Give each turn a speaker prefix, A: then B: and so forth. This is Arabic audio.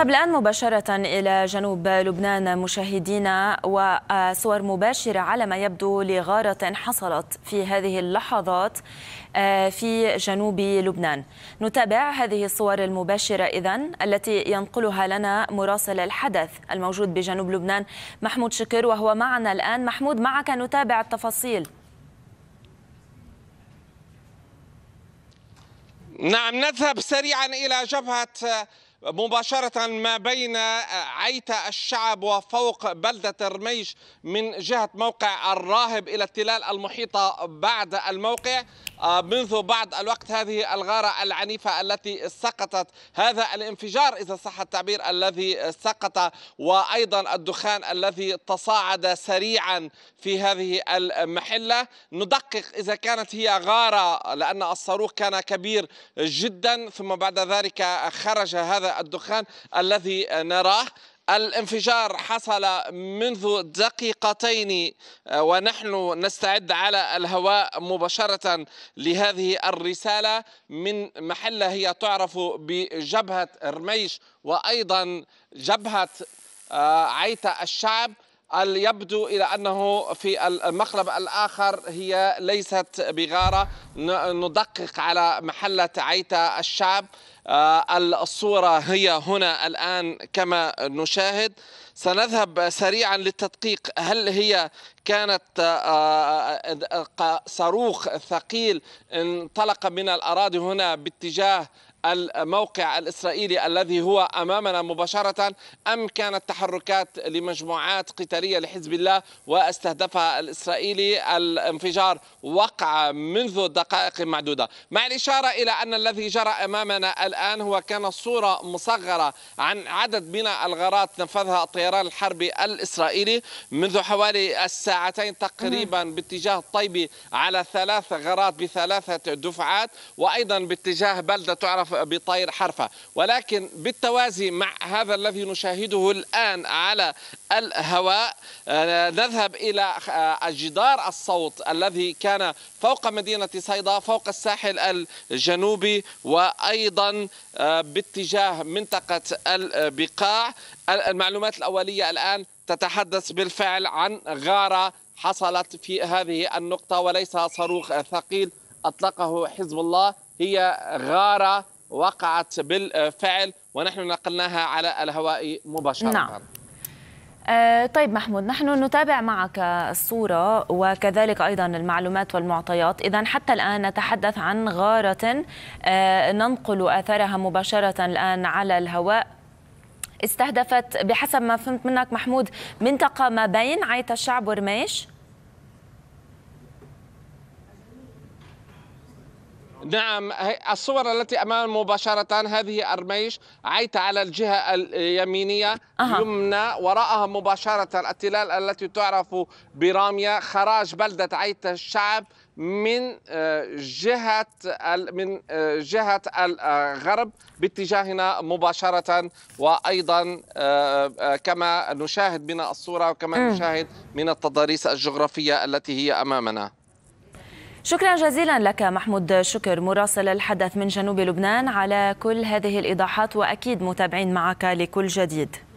A: نذهب الآن مباشرة إلى جنوب لبنان مشاهدينا وصور مباشرة على ما يبدو لغارة حصلت في هذه اللحظات آه، في جنوب لبنان نتابع هذه الصور المباشرة إذا التي ينقلها لنا مراسل الحدث الموجود بجنوب لبنان محمود شكر وهو معنا الآن محمود معك نتابع التفاصيل
B: نعم نذهب سريعا إلى جبهة مباشرة ما بين عيتا الشعب وفوق بلدة رميش من جهة موقع الراهب إلى التلال المحيطة بعد الموقع آه، منذ بعض الوقت هذه الغارة العنيفة التي سقطت هذا الانفجار إذا صح التعبير الذي سقط وأيضا الدخان الذي تصاعد سريعا في هذه المحلة ندقق إذا كانت هي غارة لأن الصاروخ كان كبير جدا ثم بعد ذلك خرج هذا الدخان الذي نراه الانفجار حصل منذ دقيقتين آه، ونحن نستعد على الهواء مباشرة لهذه الرسالة من محلة هي تعرف بجبهة رميش وأيضا جبهة آه، عيت الشعب يبدو إلى أنه في المقلب الآخر هي ليست بغارة ندقق على محلة عيتا الشعب آه، الصورة هي هنا الآن كما نشاهد سنذهب سريعا للتدقيق هل هي كانت آه، آه، صاروخ ثقيل انطلق من الأراضي هنا باتجاه الموقع الإسرائيلي الذي هو أمامنا مباشرة أم كانت تحركات لمجموعات قتالية لحزب الله واستهدفها الإسرائيلي الانفجار وقع منذ دقائق معدودة مع الإشارة إلى أن الذي جرى أمامنا الآن هو كان صورة مصغرة عن عدد من الغارات نفذها الطيران الحربي الإسرائيلي منذ حوالي الساعتين تقريبا باتجاه الطيبي على ثلاث غارات بثلاثة دفعات وأيضا باتجاه بلدة تعرف حرف بطير حرفه ولكن بالتوازي مع هذا الذي نشاهده الآن على الهواء آه، نذهب إلى آه، جدار الصوت الذي كان فوق مدينة صيدا فوق الساحل الجنوبي وأيضا آه، باتجاه منطقة البقاع المعلومات الأولية الآن تتحدث بالفعل عن غارة حصلت في هذه النقطة وليس صاروخ ثقيل أطلقه حزب الله هي غارة وقعت بالفعل ونحن نقلناها على الهواء مباشرة نعم.
A: آه، طيب محمود نحن نتابع معك الصورة وكذلك أيضا المعلومات والمعطيات إذا حتى الآن نتحدث عن غارة آه، ننقل أثرها مباشرة الآن على الهواء استهدفت بحسب ما فهمت منك محمود منطقة ما بين عيت الشعب ورميش
B: نعم الصور التي أمام مباشرة هذه أرميش عيت على الجهة اليمينية يمنى وراءها مباشرة التلال التي تعرف براميه خراج بلدة عيت الشعب من آه، جهة من آه، جهة الغرب باتجاهنا مباشرة وأيضا آه، كما نشاهد من الصورة وكما نشاهد من التضاريس الجغرافية التي هي أمامنا
A: شكرا جزيلا لك محمود شكر مراسل الحدث من جنوب لبنان على كل هذه الإيضاحات وأكيد متابعين معك لكل جديد